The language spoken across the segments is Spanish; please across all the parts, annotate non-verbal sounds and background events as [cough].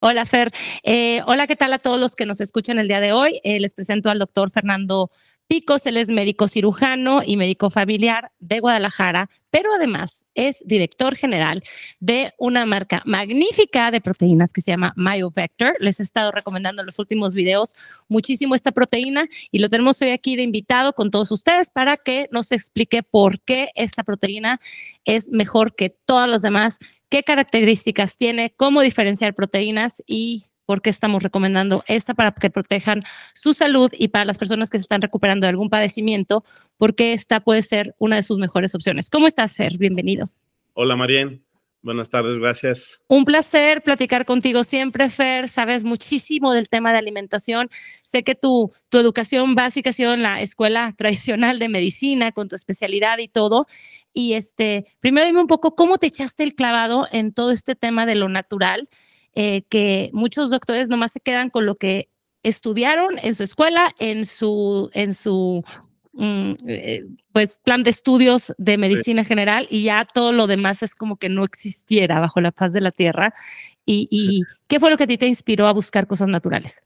Hola, Fer. Eh, hola, ¿qué tal a todos los que nos escuchan el día de hoy? Eh, les presento al doctor Fernando Picos, él es médico cirujano y médico familiar de Guadalajara, pero además es director general de una marca magnífica de proteínas que se llama MyoVector. Les he estado recomendando en los últimos videos muchísimo esta proteína y lo tenemos hoy aquí de invitado con todos ustedes para que nos explique por qué esta proteína es mejor que todas las demás, qué características tiene, cómo diferenciar proteínas y por qué estamos recomendando esta para que protejan su salud y para las personas que se están recuperando de algún padecimiento, porque esta puede ser una de sus mejores opciones. ¿Cómo estás, Fer? Bienvenido. Hola, Marian. Buenas tardes, gracias. Un placer platicar contigo siempre, Fer. Sabes muchísimo del tema de alimentación. Sé que tu, tu educación básica ha sido en la escuela [laughs] tradicional de medicina, con tu especialidad y todo. Y este, primero dime un poco cómo te echaste el clavado en todo este tema de lo natural eh, que muchos doctores nomás se quedan con lo que estudiaron en su escuela, en su, en su mm, eh, pues, plan de estudios de medicina general y ya todo lo demás es como que no existiera bajo la faz de la tierra. ¿Y, qué fue lo que a ti te inspiró a buscar cosas naturales?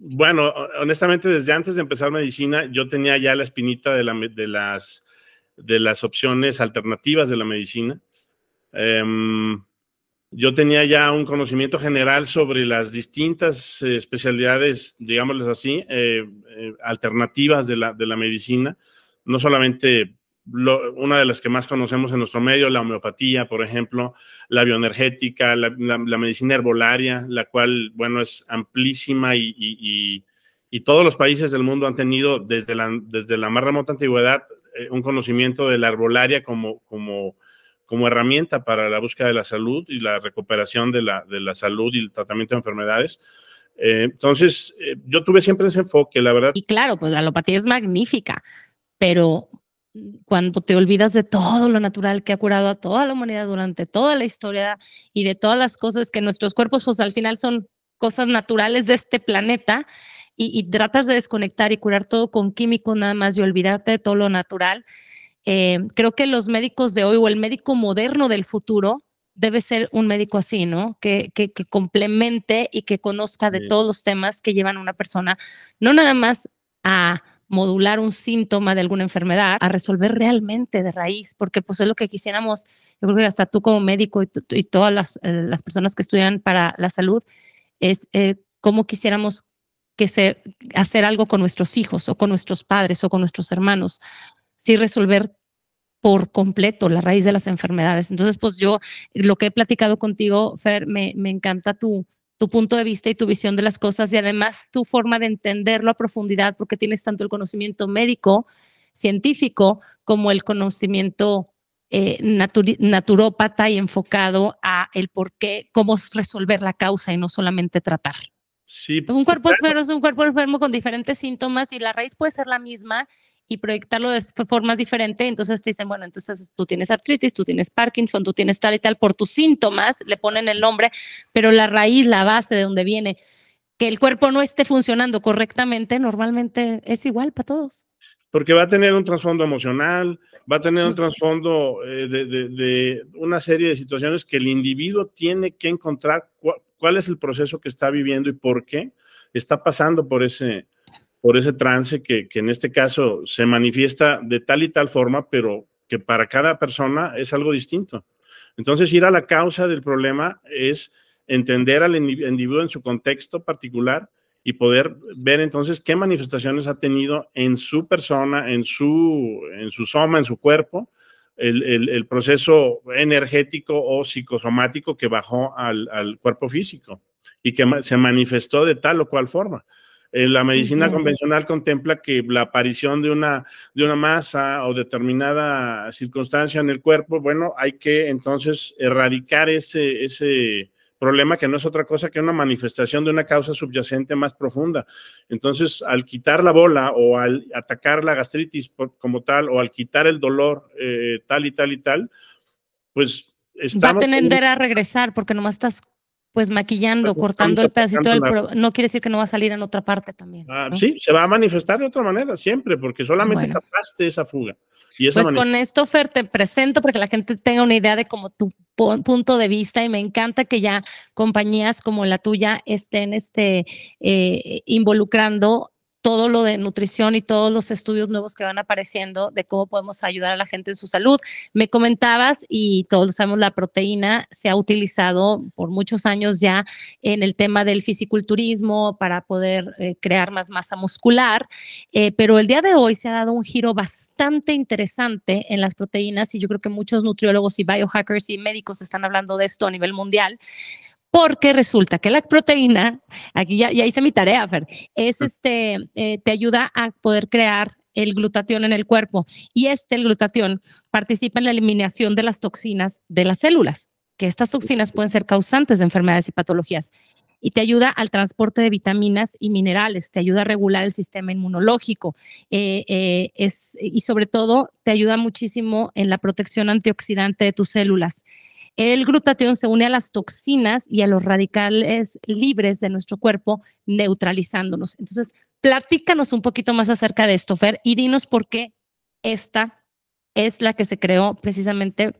Bueno, honestamente, desde antes de empezar medicina, yo tenía ya la espinita de, la, de, las, de las opciones alternativas de la medicina. Em, yo tenía ya un conocimiento general sobre las distintas eh, especialidades, digámosles así, eh, eh, alternativas de la, de la, medicina, no solamente una de las que más conocemos en nuestro medio, la homeopatía, por ejemplo, la bioenergética, la, medicina herbolaria, la cual, bueno, es amplísima y, y, todos los países del mundo han tenido desde la, desde la más remota antigüedad un conocimiento de la herbolaria como... como como herramienta para la búsqueda de la salud y la recuperación de la, de la salud y el tratamiento de enfermedades. Eh, entonces, eh, yo tuve siempre ese enfoque, la verdad. Y claro, pues la alopatía es magnífica, pero mm, cuando te olvidas de todo lo natural que ha curado a toda la humanidad durante toda la historia y de todas las cosas que nuestros cuerpos, pues al final son cosas naturales de este planeta y, y tratas de desconectar y curar todo con químico nada más y olvidarte de todo lo natural, eh, creo que los médicos de hoy o el médico moderno del futuro debe ser un médico así, ¿no? Que, complemente y que conozca de todos los temas que llevan a una persona, no nada más a modular un síntoma de alguna enfermedad, a resolver realmente de raíz, porque pues es lo que quisiéramos, yo creo que hasta tú como médico y, todas eh, las, personas que estudian para la salud, es eh, cómo quisiéramos que hacer algo con nuestros hijos o con nuestros padres o con nuestros hermanos, sí resolver por completo la raíz de las enfermedades. Entonces, pues yo lo que he platicado contigo, Fer, me, encanta tu, tu punto de vista y tu visión de las cosas y además tu forma de entenderlo a profundidad porque tienes tanto el conocimiento médico, científico, como el conocimiento eh, naturópata y enfocado a el por qué, cómo resolver la causa y no solamente tratarla. Sí, un cuerpo enfermo es un cuerpo enfermo con diferentes síntomas y la raíz puede ser la misma y proyectarlo de formas diferentes, entonces te dicen, bueno, entonces tú tienes artritis, tú tienes Parkinson, tú tienes tal y tal, por tus síntomas le ponen el nombre, pero la raíz, la base de donde viene, que el cuerpo no esté funcionando correctamente, normalmente es igual para todos. Porque va a tener un trasfondo emocional, va a tener un trasfondo eh, de, una serie de situaciones que el individuo tiene que encontrar cuál es el proceso que está viviendo y por qué está pasando por ese, por ese trance que, en este caso se manifiesta de tal y tal forma, pero que para cada persona es algo distinto. Entonces, ir a la causa del problema es entender al individuo en su contexto particular y poder ver entonces qué manifestaciones ha tenido en su persona, en su, en soma, en su cuerpo, el, proceso energético o psicosomático que bajó al, cuerpo físico y que se manifestó de tal o cual forma. En eh, la medicina convencional contempla que la aparición de una, de una masa o determinada circunstancia en el cuerpo, bueno, hay que entonces erradicar ese, ese problema que no es otra cosa que una manifestación de una causa subyacente más profunda. Entonces, al quitar la bola o al atacar la gastritis como tal o al quitar el dolor eh, tal y tal y tal, pues... Estamos Va a tener a regresar porque nomás estás pues maquillando, cortando el pedacito del, pero no quiere decir que no va a salir en otra parte también. Ah, sí, se va a manifestar de otra manera siempre, porque solamente tapaste esa fuga. pues con Fer, te presento para que la gente tenga una idea de cómo tu punto de vista y me encanta que ya compañías como la tuya estén este, eh, involucrando todo lo de nutrición y todos los estudios nuevos que van apareciendo de cómo podemos ayudar a la gente en su salud. Me comentabas, y todos sabemos, la proteína se ha utilizado por muchos años ya en el tema del fisiculturismo para poder eh, crear más masa muscular, eh, pero el día de hoy se ha dado un giro bastante interesante en las proteínas y yo creo que muchos nutriólogos y biohackers y médicos están hablando de esto a nivel mundial porque resulta que la proteína, aquí ya, hice mi tarea, Fer, es este, eh, te ayuda a poder crear el glutatión en el cuerpo. Y este, glutatión, participa en la eliminación de las toxinas de las células, que estas toxinas pueden ser causantes de enfermedades y patologías. Y te ayuda al transporte de vitaminas y minerales, te ayuda a regular el sistema inmunológico eh, eh, y sobre todo te ayuda muchísimo en la protección antioxidante de tus células. El glutatión se une a las toxinas y a los radicales libres de nuestro cuerpo, neutralizándonos. Entonces, platícanos un poquito más acerca de esto, Fer, y dinos por qué esta es la que se creó precisamente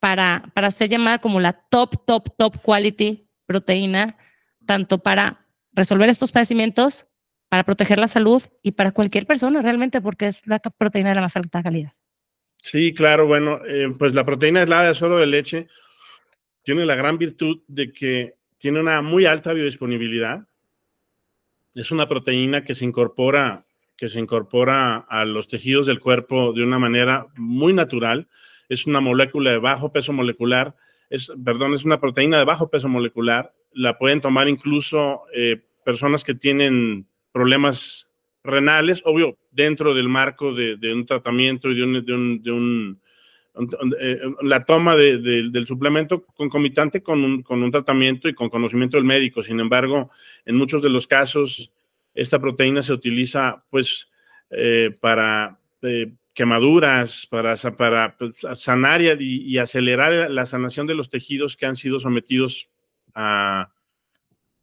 para, para ser llamada como la top, top, top quality proteína, tanto para resolver estos padecimientos, para proteger la salud y para cualquier persona realmente, porque es la proteína de la más alta calidad. Sí, claro, bueno, eh, pues la proteína es la de solo de leche tiene la gran virtud de que tiene una muy alta biodisponibilidad. Es una proteína que se incorpora, que se incorpora a los tejidos del cuerpo de una manera muy natural. Es una molécula de bajo peso molecular. Es, perdón, es una proteína de bajo peso molecular. La pueden tomar incluso eh, personas que tienen problemas renales, obvio, dentro del marco de, de un tratamiento y de un, de un eh, la toma del suplemento concomitante con un, tratamiento y con conocimiento del médico. Sin embargo, en muchos de los casos, esta proteína se utiliza pues eh, para eh, quemaduras, para, para pues, sanar y, acelerar la sanación de los tejidos que han sido sometidos a,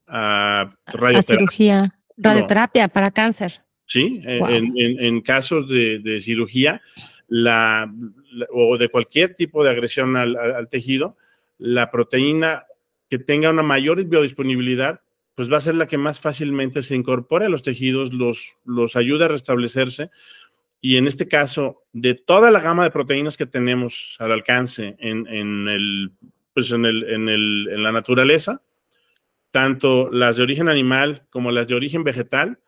radioterapia. radioterapia para cáncer. Sí, en, casos de, de cirugía, la, o de cualquier tipo de agresión al, tejido, la proteína que tenga una mayor biodisponibilidad, pues va a ser la que más fácilmente se incorpore a los tejidos, los, los ayuda a restablecerse. Y en este caso, de toda la gama de proteínas que tenemos al alcance en, en, el, pues en, el, en, el, en la naturaleza, tanto las de origen animal como las de origen vegetal,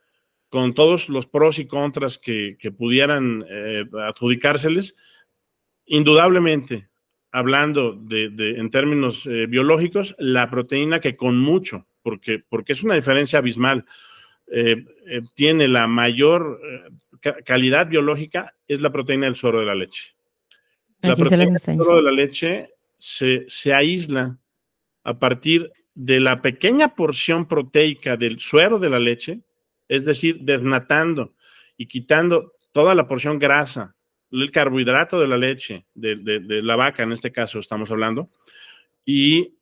con todos los pros y contras que, que pudieran eh, adjudicárseles, Indudablemente, hablando de, en términos eh, biológicos, la proteína que con mucho, porque, porque es una diferencia abismal, eh, eh, tiene la mayor calidad biológica, es la proteína del suero de la leche. La suero de la leche se, se aísla a partir de la pequeña porción proteica del suero de la leche, es decir, desnatando y quitando toda la porción grasa el carbohidrato de la leche, de, de, la vaca en este caso estamos hablando, y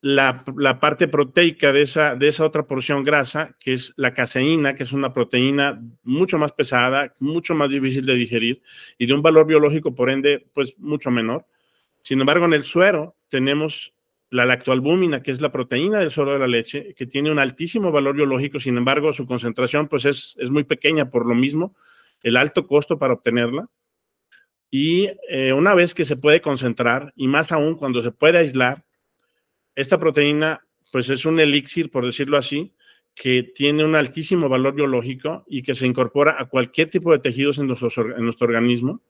la, la, parte proteica de esa, de esa otra porción grasa, que es la caseína, que es una proteína mucho más pesada, mucho más difícil de digerir y de un valor biológico, por ende, pues mucho menor. Sin embargo, en el suero tenemos la lactoalbúmina, que es la proteína del suero de la leche, que tiene un altísimo valor biológico, sin embargo, su concentración pues es, es muy pequeña por lo mismo, el alto costo para obtenerla y eh, una vez que se puede concentrar, y más aún cuando se puede aislar, esta proteína pues es un elixir, por decirlo así, que tiene un altísimo valor biológico y que se incorpora a cualquier tipo de tejidos en nuestro, en nuestro organismo.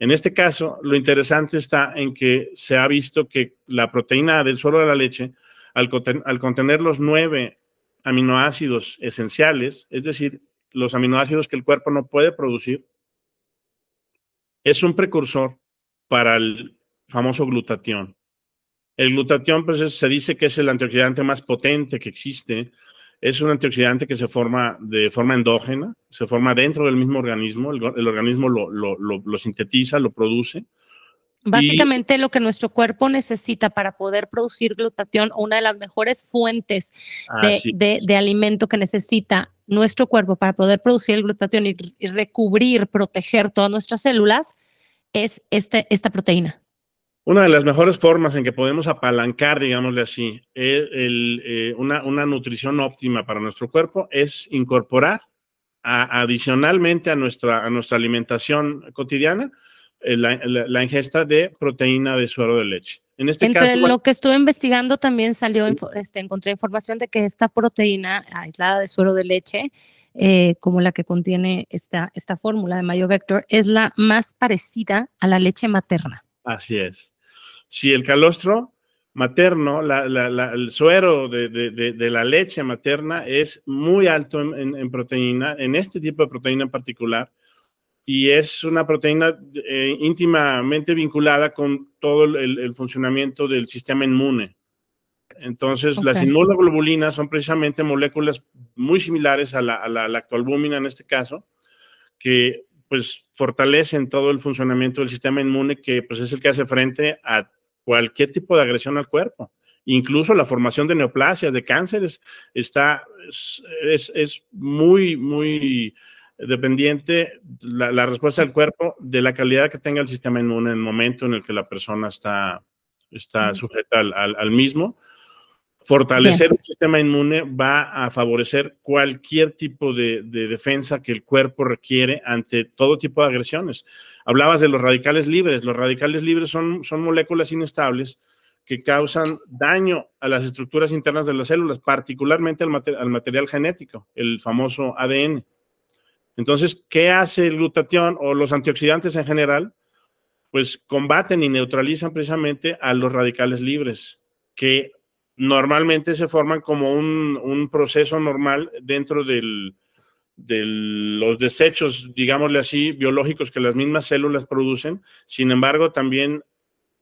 En este caso, lo interesante está en que se ha visto que la proteína del suelo de la leche, al contener los nueve aminoácidos esenciales, es decir, los aminoácidos que el cuerpo no puede producir, es un precursor para el famoso glutatión. El glutatión pues, se dice que es el antioxidante más potente que existe. Es un antioxidante que se forma de forma endógena, se forma dentro del mismo organismo, el, organismo lo, lo, lo, sintetiza, lo produce Básicamente lo que nuestro cuerpo necesita para poder producir glutatión, una de las mejores fuentes de, alimento que necesita nuestro cuerpo para poder producir el glutatión y, recubrir, proteger todas nuestras células, es este, esta proteína. Una de las mejores formas en que podemos apalancar, digámosle así, eh, eh, una, nutrición óptima para nuestro cuerpo es incorporar adicionalmente a nuestra, a nuestra alimentación cotidiana eh, la, ingesta de proteína de suero de leche. En este caso, lo que estuve investigando también salió, este, encontré información de que esta proteína aislada de suero de leche, eh, como la que contiene esta, esta fórmula de Vector, es la más parecida a la leche materna. Así es. Si el calostro materno, el suero de, la leche materna es muy alto en, en, proteína, en este tipo de proteína en particular, y es una proteína eh, íntimamente vinculada con todo el, funcionamiento del sistema inmune. Entonces, las inmunoglobulinas son precisamente moléculas muy similares a la, a la en este caso, que pues fortalecen todo el funcionamiento del sistema inmune, que pues es el que hace frente a cualquier tipo de agresión al cuerpo. Incluso la formación de neoplasias, de cánceres, está, es, es muy, muy dependiente la, respuesta del cuerpo de la calidad que tenga el sistema inmune en el momento en el que la persona está, está sujeta al, mismo. Fortalecer el sistema inmune va a favorecer cualquier tipo de, defensa que el cuerpo requiere ante todo tipo de agresiones. Hablabas de los radicales libres. Los radicales libres son, son moléculas inestables que causan daño a las estructuras internas de las células, particularmente al, al material genético, el famoso ADN. Entonces, ¿qué hace el glutatión o los antioxidantes en general? Pues combaten y neutralizan precisamente a los radicales libres, que normalmente se forman como un, proceso normal dentro de los desechos, digámosle así, biológicos que las mismas células producen. Sin embargo, también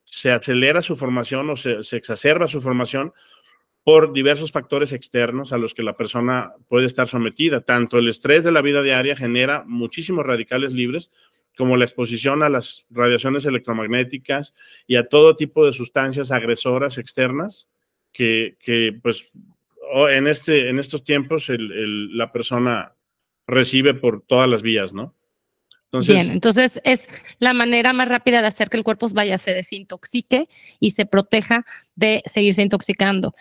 se acelera su formación o se exacerba su formación por diversos factores externos a los que la persona puede estar sometida. Tanto el estrés de la vida diaria genera muchísimos radicales libres, como la exposición a las radiaciones electromagnéticas y a todo tipo de sustancias agresoras externas que, pues, oh, en, este, en estos tiempos la persona recibe por todas las vías, ¿no? Entonces, Bien, entonces es la manera más rápida de hacer que el cuerpo vaya, se desintoxique y se proteja de seguirse intoxicando.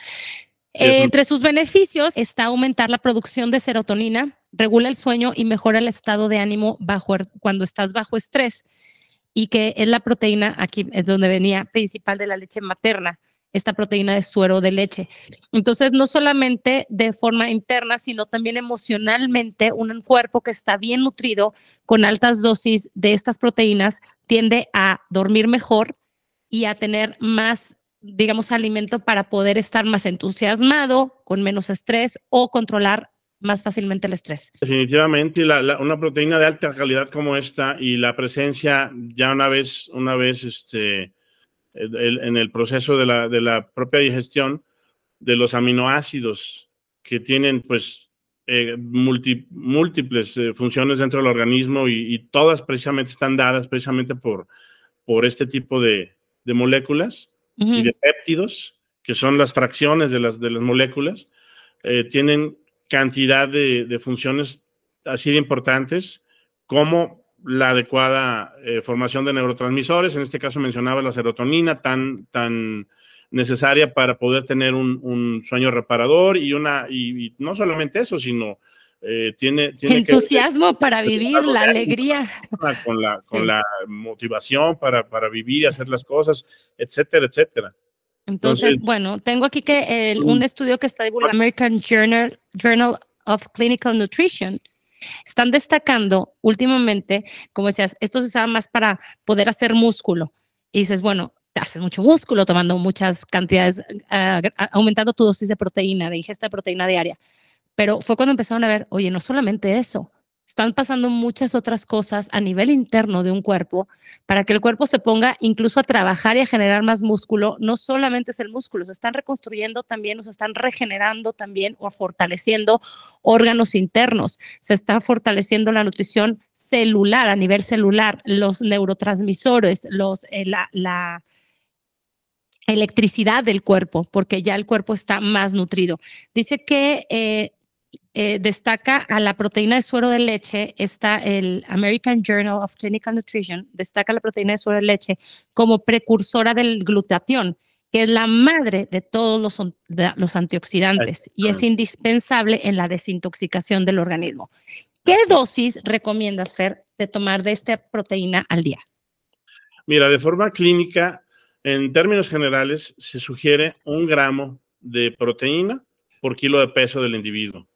entre sus beneficios está aumentar la producción de serotonina, regula el sueño y mejora el estado de ánimo bajo, er, cuando estás bajo estrés y que es la proteína, aquí es donde venía, principal de la leche materna esta proteína de suero de leche. Entonces, no solamente de forma interna, sino también emocionalmente, un cuerpo que está bien nutrido con altas dosis de estas proteínas tiende a dormir mejor y a tener más, digamos, alimento para poder estar más entusiasmado, con menos estrés o controlar más fácilmente el estrés. Definitivamente, una proteína de alta calidad como esta y la presencia ya una vez, una vez, este, en el proceso de la, de la propia digestión de los aminoácidos que tienen pues eh, múltiples eh, funciones dentro del organismo y, todas precisamente están dadas precisamente por, por este tipo de, de moléculas y de péptidos, que son las fracciones de las, de las moléculas, eh, tienen cantidad de, de funciones así de importantes como la adecuada eh, formación de neurotransmisores, en este caso mencionaba la serotonina tan, tan necesaria para poder tener un, sueño reparador y una, y, no solamente eso, sino eh, tiene, entusiasmo para vivir, la alegría. Con la, con la motivación para, para, vivir y hacer las cosas, etcétera, etcétera. Entonces, bueno, tengo aquí que un estudio que está el American Journal, Journal of Clinical Nutrition, están destacando últimamente, como decías, esto se usaba más para poder hacer músculo. Y dices, bueno, te haces mucho músculo tomando muchas cantidades, ah, ah, aumentando tu dosis de proteína, de ingesta de proteína diaria. Pero fue cuando empezaron a ver, oye, no solamente eso, están pasando muchas otras cosas a nivel interno de un cuerpo para que el cuerpo se ponga incluso a trabajar y a generar más músculo. No solamente es el músculo, se están reconstruyendo también, o se están regenerando también o fortaleciendo órganos internos. Se está fortaleciendo la nutrición celular, a nivel celular, los neurotransmisores, los, eh, la, electricidad del cuerpo, porque ya el cuerpo está más nutrido. Dice que eh, eh, destaca a la proteína de suero de leche, está el American Journal of Clinical Nutrition, destaca la proteína de suero de leche como precursora del glutatión, que es la madre de todos los, los antioxidantes y es indispensable en la desintoxicación del organismo. ¿Qué dosis recomiendas, Fer, de tomar de esta proteína al día? Mira, de forma clínica, en términos generales, se sugiere un gramo de proteína por kilo de peso del individuo.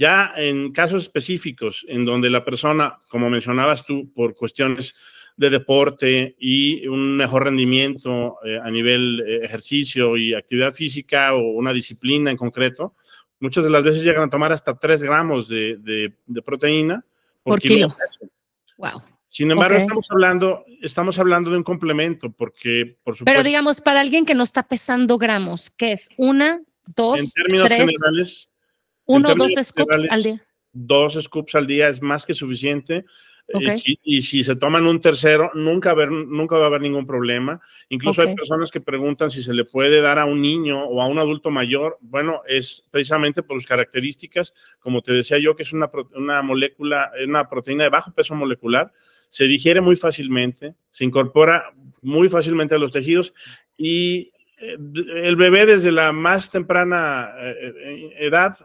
Ya en casos específicos, en donde la persona, como mencionabas tú, por cuestiones de deporte y un mejor rendimiento eh, a nivel eh, ejercicio y actividad física o una disciplina en concreto, muchas de las veces llegan a tomar hasta 3 gramos de, proteína por, kilo. Wow. Sin embargo, estamos, hablando, estamos hablando de un complemento, porque por supuesto. Pero digamos, para alguien que no está pesando gramos, ¿qué es? ¿Una, dos, en términos tres? generales, uno o dos scoops al día. Dos scoops al día es más que suficiente. Eh, y, si, se toman un tercero, nunca, haber, nunca va a haber ningún problema. Incluso hay personas que preguntan si se le puede dar a un niño o a un adulto mayor. Bueno, es precisamente por sus características, como te decía yo, que es una, una molécula, una proteína de bajo peso molecular, se digiere muy fácilmente, se incorpora muy fácilmente a los tejidos y eh, el bebé desde la más temprana eh, edad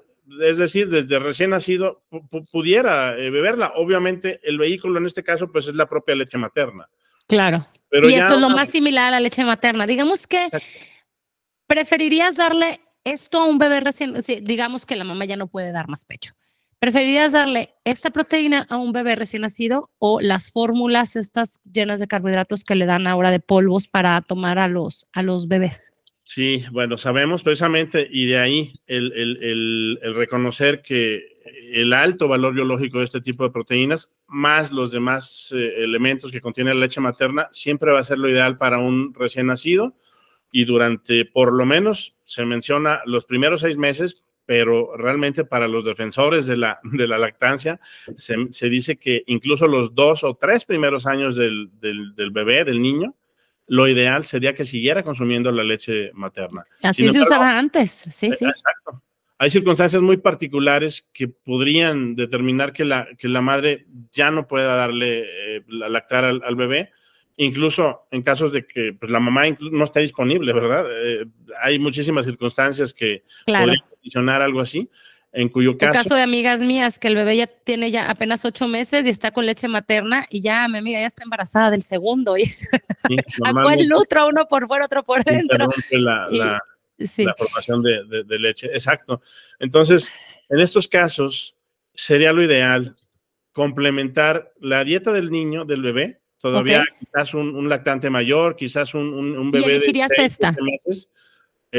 es decir, desde recién nacido, pudiera eh, beberla. Obviamente, el vehículo en este caso, pues es la propia leche materna. Claro. Pero y esto es lo más similar a la leche materna. Digamos que preferirías darle esto a un bebé recién, digamos que la mamá ya no puede dar más pecho. ¿Preferirías darle esta proteína a un bebé recién nacido o las fórmulas estas llenas de carbohidratos que le dan ahora de polvos para tomar a los, a los bebés? Sí, bueno, sabemos precisamente, y de ahí el, reconocer que el alto valor biológico de este tipo de proteínas, más los demás eh, elementos que contiene la leche materna, siempre va a ser lo ideal para un recién nacido. Y durante, por lo menos, se menciona los primeros seis meses, pero realmente para los defensores de la, lactancia, se, dice que incluso los dos o tres primeros años del bebé, del niño, lo ideal sería que siguiera consumiendo la leche materna. Así se usaba antes, sí, eh, sí. Exacto. Hay circunstancias muy particulares que podrían determinar que la, la madre ya no pueda darle eh, lactar al, bebé, incluso en casos de que pues, la mamá no esté disponible, ¿verdad? Eh, hay muchísimas circunstancias que podrían condicionar algo así en cuyo caso... El caso de amigas mías, que el bebé ya tiene ya apenas ocho meses y está con leche materna y ya mi amiga ya está embarazada del segundo. Y sí, [laughs] ¿A cuál nutro? Uno por fuera, otro por dentro. La, formación de, leche, exacto. Entonces, en estos casos, sería lo ideal complementar la dieta del niño, del bebé, todavía quizás un, lactante mayor, quizás un, bebé de seis, meses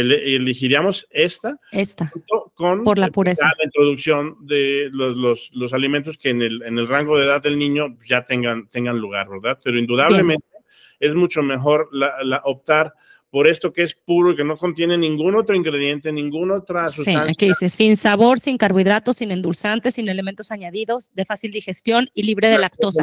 elegiríamos esta, esta con por la pureza. La introducción de los, los, los alimentos que en el, en el, rango de edad del niño ya tengan, tengan lugar, ¿verdad? Pero indudablemente es mucho mejor la, la optar por esto que es puro y que no contiene ningún otro ingrediente, ninguna otra sustancia. Sí, aquí dice, sin sabor, sin carbohidratos, sin endulzantes, sin elementos añadidos, de fácil digestión y libre de lactosa.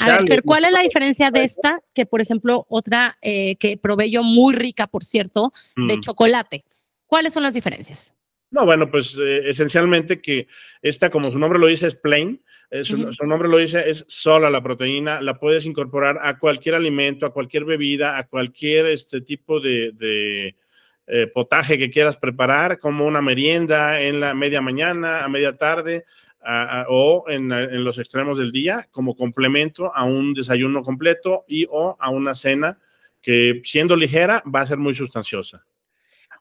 A ver, ¿cuál es la diferencia de esta que, por ejemplo, otra eh, que probé yo muy rica, por cierto, de mm. chocolate? ¿Cuáles son las diferencias? No, bueno, pues eh, esencialmente que esta, como su nombre lo dice, es plain. Eh, su, nombre lo dice, es sola la proteína, la puedes incorporar a cualquier alimento, a cualquier bebida, a cualquier este tipo de, eh, potaje que quieras preparar, como una merienda en la media mañana, a media tarde, o en, en, los extremos del día como complemento a un desayuno completo y o a una cena que siendo ligera va a ser muy sustanciosa.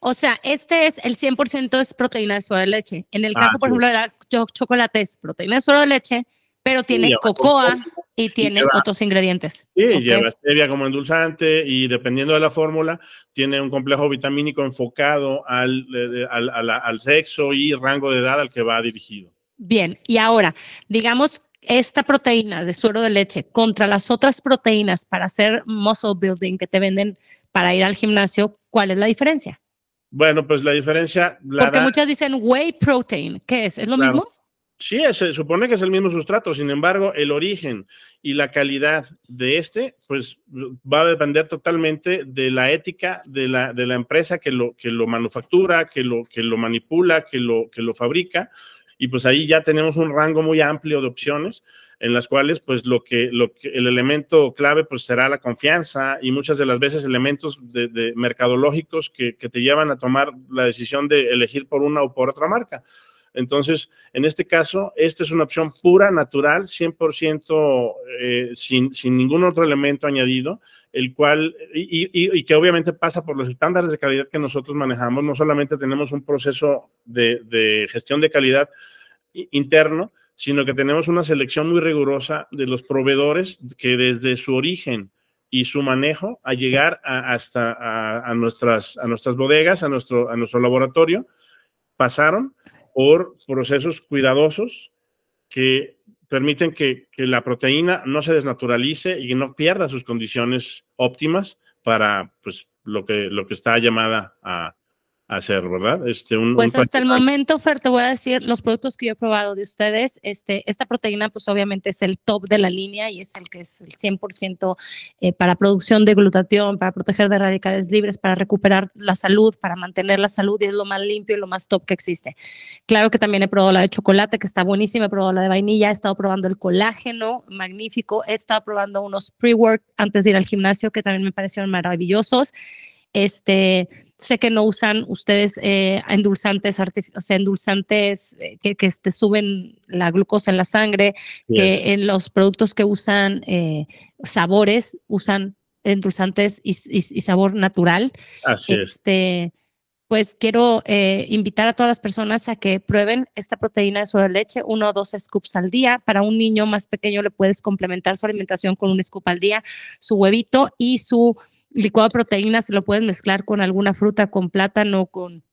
O sea, este es el 100% es proteína de suero de leche. En el ah, caso, por ejemplo, de la chocolate es proteína de suero de leche, pero tiene cocoa y tiene otros ingredientes. Sí, lleva stevia como endulzante y dependiendo de la fórmula, tiene un complejo vitamínico enfocado eh, al, sexo y rango de edad al que va dirigido. Bien, y ahora, digamos, esta proteína de suero de leche contra las otras proteínas para hacer muscle building que te venden para ir al gimnasio, ¿cuál es la diferencia? Bueno, pues la diferencia. Porque muchas dicen whey protein. ¿Qué es? ¿Es lo mismo? Sí, se supone que es el mismo sustrato, sin embargo, el origen y la calidad de este, pues va a depender totalmente de la ética de la, de la empresa que lo, que lo manufactura, que lo, que lo manipula, que lo, que lo fabrica. Y pues ahí ya tenemos un rango muy amplio de opciones en las cuales pues lo que, lo el elemento clave pues será la confianza y muchas de las veces elementos de, mercadológicos que, te llevan a tomar la decisión de elegir por una o por otra marca. Entonces, en este caso, esta es una opción pura, natural, 100% eh, sin, sin, ningún otro elemento añadido, el cual, y, que obviamente pasa por los estándares de calidad que nosotros manejamos. No solamente tenemos un proceso de, de gestión de calidad interno, sino que tenemos una selección muy rigurosa de los proveedores que desde su origen y su manejo a llegar hasta a, nuestras, a nuestras bodegas, a nuestro, a nuestro laboratorio, pasaron por procesos cuidadosos que permiten que, que, la proteína no se desnaturalice y no pierda sus condiciones óptimas para pues, lo, que, lo que está llamada a, hacer, ¿verdad? Este, pues hasta el momento, Fer, te voy a decir, los productos que yo he probado de ustedes, este, esta proteína pues obviamente es el top de la línea y es el que es el 100% eh, para producción de glutatión, para proteger de radicales libres, para recuperar la salud, para mantener la salud y es lo más limpio y lo más top que existe. Claro que también he probado la de chocolate, que está buenísima, he probado la de vainilla, he estado probando el colágeno, magnífico, he estado probando unos pre-work antes de ir al gimnasio que también me parecieron maravillosos. Este, sé que no usan ustedes eh, endulzantes, o sea, endulzantes eh, que, que, suben la glucosa en la sangre, que en los productos que usan eh, sabores usan endulzantes y, sabor natural. Así este, es. Pues quiero eh, invitar a todas las personas a que prueben esta proteína de suero de leche, uno o dos scoops al día. Para un niño más pequeño le puedes complementar su alimentación con un scoop al día, su huevito y su licuado de se lo puedes mezclar con alguna fruta, con plátano, con,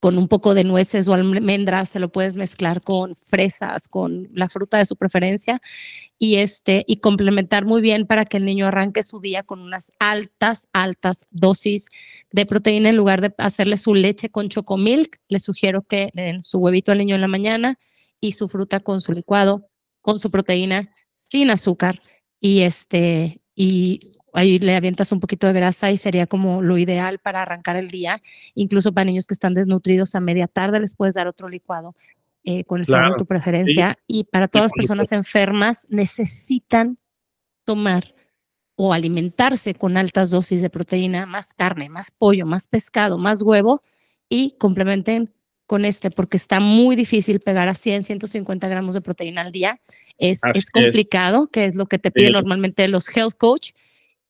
con un poco de nueces o almendras, se lo puedes mezclar con fresas, con la fruta de su preferencia y, este, y complementar muy bien para que el niño arranque su día con unas altas, altas dosis de proteína en lugar de hacerle su leche con chocomilk. Le sugiero que le den su huevito al niño en la mañana y su fruta con su licuado, con su proteína, sin azúcar y este y ahí le avientas un poquito de grasa y sería como lo ideal para arrancar el día. Incluso para niños que están desnutridos a media tarde les puedes dar otro licuado eh, con el sabor de tu preferencia. Y para todas las personas enfermas necesitan tomar o alimentarse con altas dosis de proteína, más carne, más pollo, más pescado, más huevo y complementen con este, porque está muy difícil pegar a 100, 150 gramos de proteína al día. Es, es complicado, que es lo que te piden normalmente los health coach,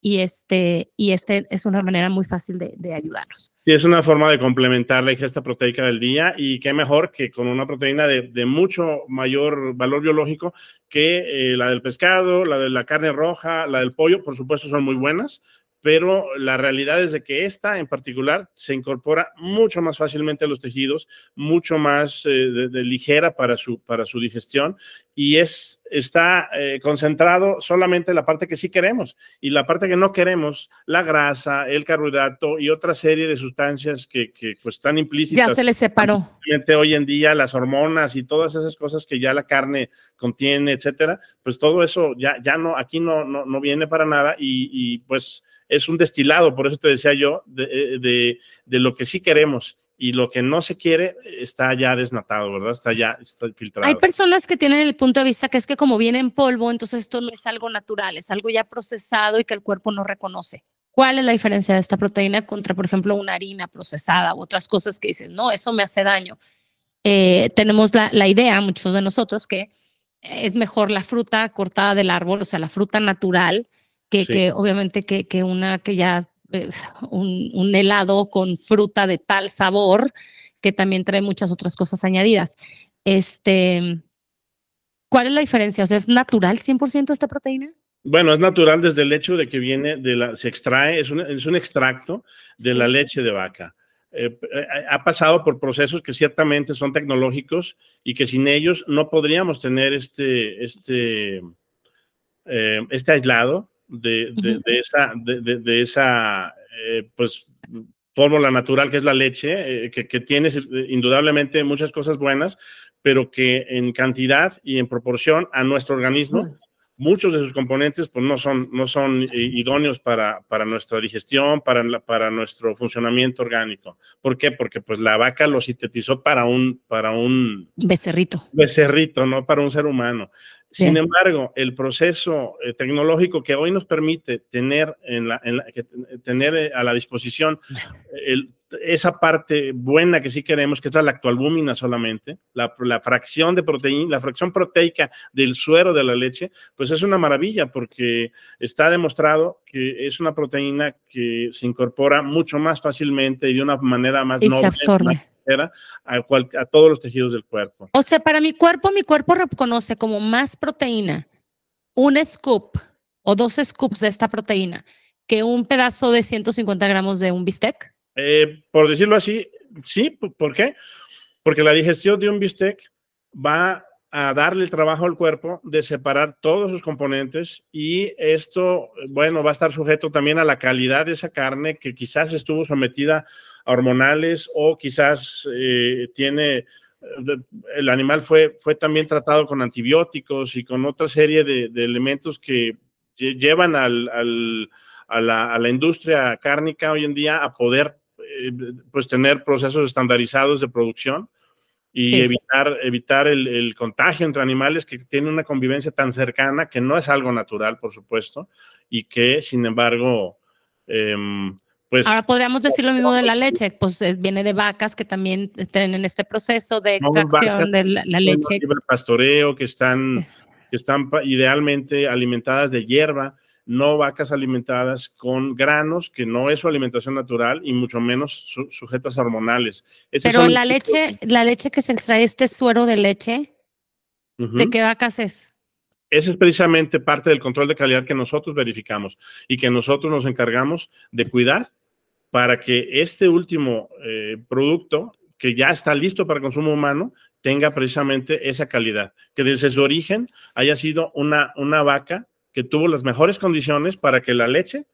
y, este, y este es una manera muy fácil de, ayudarnos. Sí, es una forma de complementar la ingesta proteica del día y qué mejor que con una proteína de, mucho mayor valor biológico que eh, la del pescado, la de la carne roja, la del pollo, por supuesto son muy buenas, pero la realidad es de que esta en particular se incorpora mucho más fácilmente a los tejidos, mucho más eh, de, ligera para su, para su digestión y es, está eh, concentrado solamente en la parte que sí queremos y la parte que no queremos, la grasa, el carbohidrato y otra serie de sustancias que, que pues están implícitas. Ya se les separó. Hoy en día las hormonas y todas esas cosas que ya la carne contiene, etcétera, pues todo eso ya, ya no, aquí no, no, no viene para nada y, y pues es un destilado, por eso te decía yo, eh, de, lo que sí queremos y lo que no se quiere está ya desnatado, ¿verdad? Está ya filtrado. Hay personas que tienen el punto de vista que es que como viene en polvo, entonces esto no es algo natural, es algo ya procesado y que el cuerpo no reconoce. ¿Cuál es la diferencia de esta proteína contra, por ejemplo, una harina procesada u otras cosas que dices, no, eso me hace daño? Eh, tenemos la, la idea, muchos de nosotros, que es mejor la fruta cortada del árbol, o sea, la fruta natural, que, obviamente que, una que ya, eh, un, helado con fruta de tal sabor, que también trae muchas otras cosas añadidas. Este, ¿Cuál es la diferencia? O sea, ¿es natural 100% esta proteína? Bueno, es natural desde el hecho de que viene, de la, se extrae, es un, extracto de la leche de vaca. Eh, eh, ha pasado por procesos que ciertamente son tecnológicos y que sin ellos no podríamos tener este, este, este aislado de, de, esa, de, de esa eh, pues, fórmula natural que es la leche, eh, que, tiene eh, indudablemente muchas cosas buenas, pero que en cantidad y en proporción a nuestro organismo, muchos de sus componentes pues, no son, no son idóneos para, para nuestra digestión, para, para nuestro funcionamiento orgánico. ¿Por qué? Porque pues, la vaca lo sintetizó para un, para un... Becerrito. Becerrito, no para un ser humano. Sin embargo, el proceso eh, tecnológico que hoy nos permite tener, en eh, tener eh, a la disposición esa parte buena que sí queremos, que es la lactoalbúmina solamente, la, fracción de proteína, la fracción proteica del suero de la leche, pues es una maravilla porque está demostrado que es una proteína que se incorpora mucho más fácilmente y de una manera más y se absorbe a, todos los tejidos del cuerpo. O sea, para mi cuerpo, mi cuerpo reconoce como más proteína un scoop o dos scoops de esta proteína que un pedazo de 150 gramos de un bistec. Eh, por decirlo así, sí, ¿por qué? Porque la digestión de un bistec va a darle el trabajo al cuerpo de separar todos sus componentes y esto, bueno, va a estar sujeto también a la calidad de esa carne que quizás estuvo sometida hormonales o quizás eh, tiene, el animal fue, fue también tratado con antibióticos y con otra serie de, elementos que llevan al, a, la, industria cárnica hoy en día a poder eh, pues tener procesos estandarizados de producción y evitar, evitar el, contagio entre animales que tienen una convivencia tan cercana que no es algo natural, por supuesto, y que, sin embargo, em, pues, Ahora podríamos decir lo mismo de la leche, pues viene de vacas que también tienen en este proceso de extracción de la, leche. pastoreo, que están, que están idealmente alimentadas de hierba, no vacas alimentadas con granos, que no es su alimentación natural y mucho menos sujetas a hormonales. Pero la leche, la leche que se extrae, este suero de leche, ¿de qué vacas es? Ese es precisamente parte del control de calidad que nosotros verificamos y que nosotros nos encargamos de cuidar para que este último eh, producto, que ya está listo para consumo humano, tenga precisamente esa calidad, que desde su origen haya sido una, una vaca que tuvo las mejores condiciones para que la leche,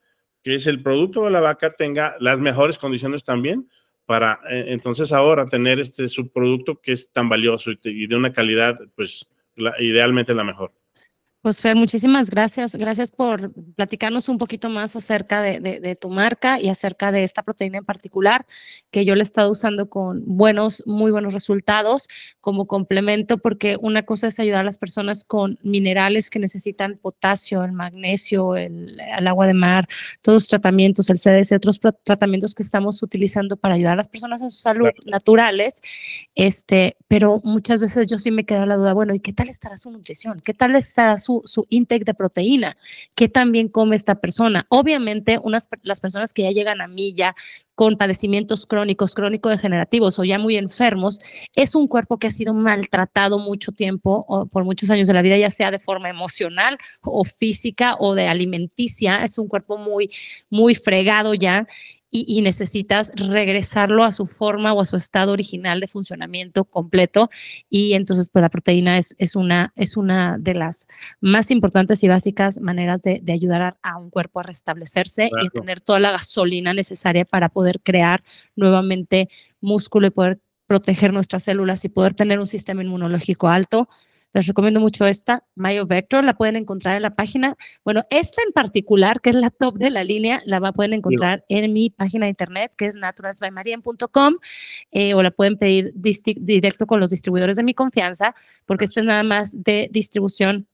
que es el producto de la vaca, tenga las mejores condiciones también para eh, entonces ahora tener este subproducto que es tan valioso y, de una calidad, pues idealmente la mejor. Pues Fer, muchísimas gracias. Gracias por platicarnos un poquito más acerca de, tu marca y acerca de esta proteína en particular, que yo la he estado usando con buenos, muy buenos resultados como complemento, porque una cosa es ayudar a las personas con minerales que necesitan potasio, el magnesio, el, agua de mar, todos los tratamientos, el CDC, otros tratamientos que estamos utilizando para ayudar a las personas en su salud naturales. Este, pero muchas veces yo sí me queda la duda, bueno, ¿y qué tal estará su nutrición? ¿Qué tal estará su su, intake de proteína, que también come esta persona. Obviamente, unas, las personas que ya llegan a mí ya con padecimientos crónicos, crónico-degenerativos o ya muy enfermos, es un cuerpo que ha sido maltratado mucho tiempo por muchos años de la vida, ya sea de forma emocional o física o de alimenticia, es un cuerpo muy, muy fregado ya y, necesitas regresarlo a su forma o a su estado original de funcionamiento completo. Y entonces, pues la proteína es, es una, es una de las más importantes y básicas maneras de, ayudar a, un cuerpo a restablecerse y tener toda la gasolina necesaria para poder crear nuevamente músculo y poder proteger nuestras células y poder tener un sistema inmunológico alto les recomiendo mucho esta, Mayo Vector, la pueden encontrar en la página. Bueno, esta en particular, que es la top de la línea, la va, pueden encontrar en mi página de internet, que es naturalsbymarien.com, eh, o la pueden pedir directo con los distribuidores de mi confianza, porque esta es nada más de distribución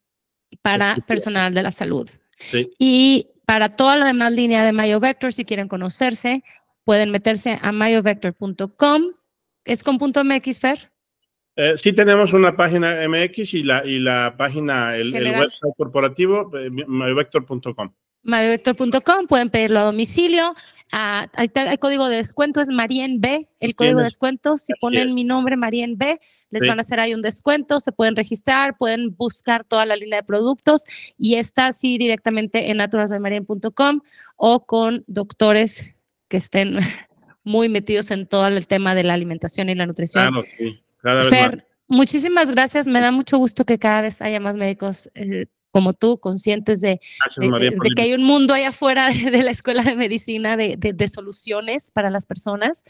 para personal de la salud. Sí. Y para toda la demás línea de Mayo Vector, si quieren conocerse, pueden meterse a mayovector.com. ¿Es con punto eh, sí tenemos una página MX y la, y la página, el, website corporativo, eh, myvector.com. myvector.com, pueden pedirlo a domicilio. Ah, el, código de descuento es Marien B, el código de descuento, si ponen mi nombre Marien B, les van a hacer ahí un descuento, se pueden registrar, pueden buscar toda la línea de productos y está así directamente en naturalbymarien.com o con doctores que estén [laughs] muy metidos en todo el tema de la alimentación y la nutrición. sí. Fer, muchísimas gracias. Me da mucho gusto que cada vez haya más médicos eh, como tú, conscientes de, que hay un mundo allá afuera de, la escuela de medicina, de, soluciones para las personas.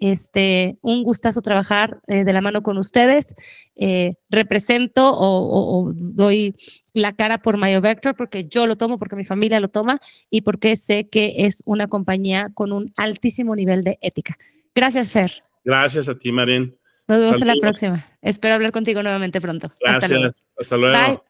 Este, un gustazo trabajar eh, de la mano con ustedes. Eh, represento o, doy la cara por MyoVector porque yo lo tomo, porque mi familia lo toma y porque sé que es una compañía con un altísimo nivel de ética. Gracias, Fer. Gracias a ti, Marín. Nos vemos en la próxima. Espero hablar contigo nuevamente pronto. Hasta luego. Hasta luego. Bye.